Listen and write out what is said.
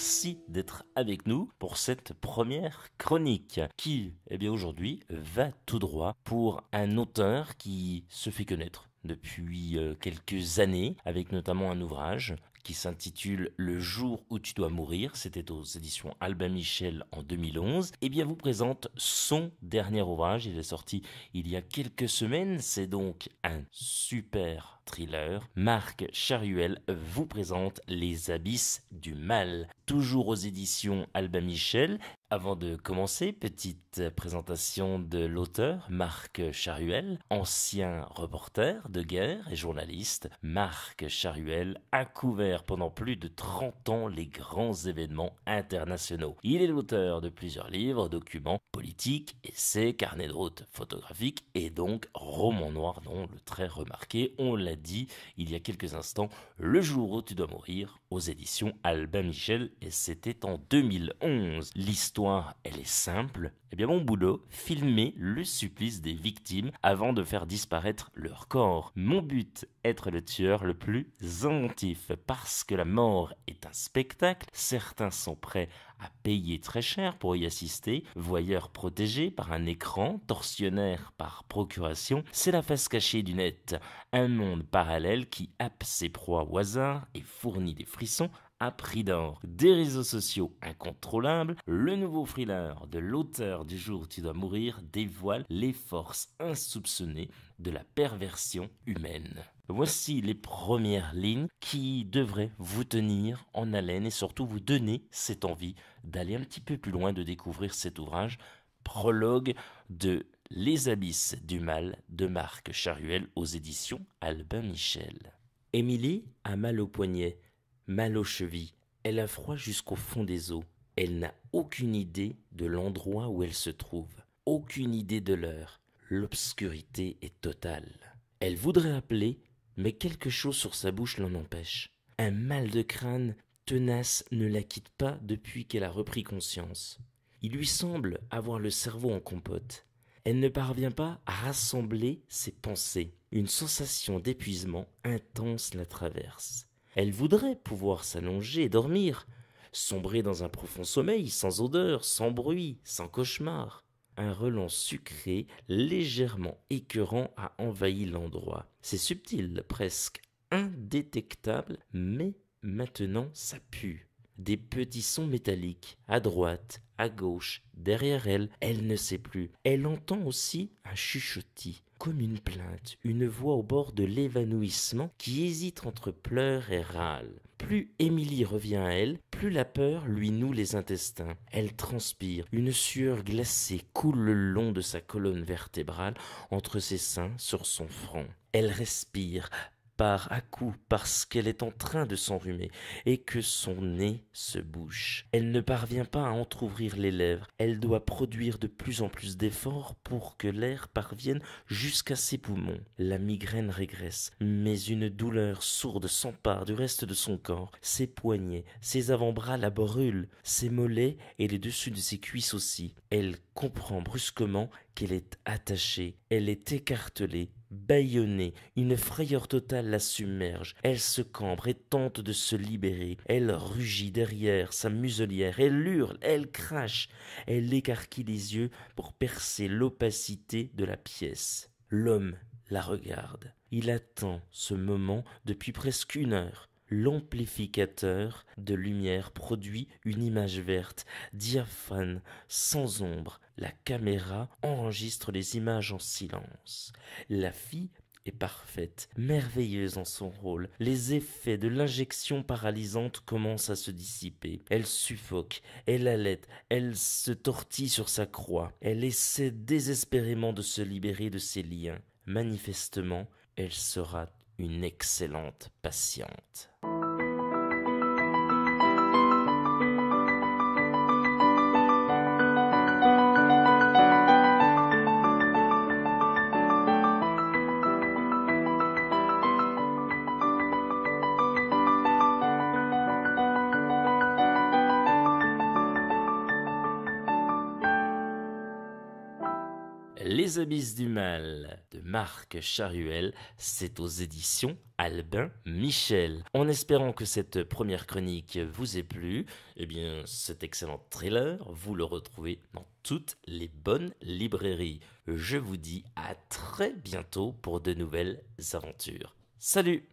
merci d'être avec nous pour cette première chronique qui, eh bien aujourd'hui, va tout droit pour un auteur qui se fait connaître depuis euh, quelques années avec notamment un ouvrage qui s'intitule Le jour où tu dois mourir, c'était aux éditions Albin Michel en 2011, et eh bien vous présente son dernier ouvrage, il est sorti il y a quelques semaines, c'est donc un super thriller, Marc Charuel vous présente Les Abysses du Mal, toujours aux éditions Albin Michel. Avant de commencer, petite présentation de l'auteur Marc Charuel, ancien reporter de guerre et journaliste. Marc Charuel a couvert pendant plus de 30 ans les grands événements internationaux. Il est l'auteur de plusieurs livres, documents politiques, essais, carnets de route photographiques et donc romans noirs dont le très remarqué, on l'a dit il y a quelques instants, Le jour où tu dois mourir, aux éditions Albin Michel, et c'était en 2011. L'histoire, elle est simple. Eh bien, mon boulot, filmer le supplice des victimes avant de faire disparaître leur corps. Mon but, être le tueur le plus inventif, parce que la mort est un spectacle. Certains sont prêts à payer très cher pour y assister, voyeur protégé par un écran, tortionnaire par procuration, c'est la face cachée du net, un monde parallèle qui happe ses proies au hasard et fournit des frissons à prix d'or. Des réseaux sociaux incontrôlables, le nouveau thriller de l'auteur du jour où tu dois mourir dévoile les forces insoupçonnées de la perversion humaine. Voici les premières lignes qui devraient vous tenir en haleine et surtout vous donner cette envie d'aller un petit peu plus loin, de découvrir cet ouvrage, prologue de Les abysses du mal de Marc Charuel aux éditions Albin Michel. Émilie a mal au poignet mal aux chevilles, elle a froid jusqu'au fond des os, elle n'a aucune idée de l'endroit où elle se trouve, aucune idée de l'heure, l'obscurité est totale. Elle voudrait appeler, mais quelque chose sur sa bouche l'en empêche. Un mal de crâne tenace ne la quitte pas depuis qu'elle a repris conscience. Il lui semble avoir le cerveau en compote. Elle ne parvient pas à rassembler ses pensées. Une sensation d'épuisement intense la traverse. Elle voudrait pouvoir s'allonger et dormir, sombrer dans un profond sommeil, sans odeur, sans bruit, sans cauchemar. Un relent sucré, légèrement écœurant, a envahi l'endroit. C'est subtil, presque indétectable, mais maintenant ça pue. Des petits sons métalliques, à droite, à gauche, derrière elle, elle ne sait plus. Elle entend aussi un chuchotis, comme une plainte, une voix au bord de l'évanouissement qui hésite entre pleurs et râles. Plus Émilie revient à elle, plus la peur lui noue les intestins. Elle transpire, une sueur glacée coule le long de sa colonne vertébrale, entre ses seins, sur son front. Elle respire, à coup parce qu'elle est en train de s'enrhumer et que son nez se bouche. Elle ne parvient pas à entr'ouvrir les lèvres. Elle doit produire de plus en plus d'efforts pour que l'air parvienne jusqu'à ses poumons. La migraine régresse, mais une douleur sourde s'empare du reste de son corps. Ses poignets, ses avant-bras la brûlent, ses mollets et les dessus de ses cuisses aussi. Elle comprend brusquement qu'elle est attachée, elle est écartelée, Bâillonnée, une frayeur totale la submerge. Elle se cambre et tente de se libérer. Elle rugit derrière sa muselière. Elle hurle, elle crache. Elle écarquille les yeux pour percer l'opacité de la pièce. L'homme la regarde. Il attend ce moment depuis presque une heure l'amplificateur de lumière produit une image verte, diaphane, sans ombre. La caméra enregistre les images en silence. La fille est parfaite, merveilleuse en son rôle. Les effets de l'injection paralysante commencent à se dissiper. Elle suffoque, elle allait, elle se tortille sur sa croix. Elle essaie désespérément de se libérer de ses liens. Manifestement, elle sera une excellente patiente. Les abysses du mal de Marc Charuel, c'est aux éditions Albin Michel. En espérant que cette première chronique vous ait plu, eh bien cet excellent thriller, vous le retrouvez dans toutes les bonnes librairies. Je vous dis à très bientôt pour de nouvelles aventures. Salut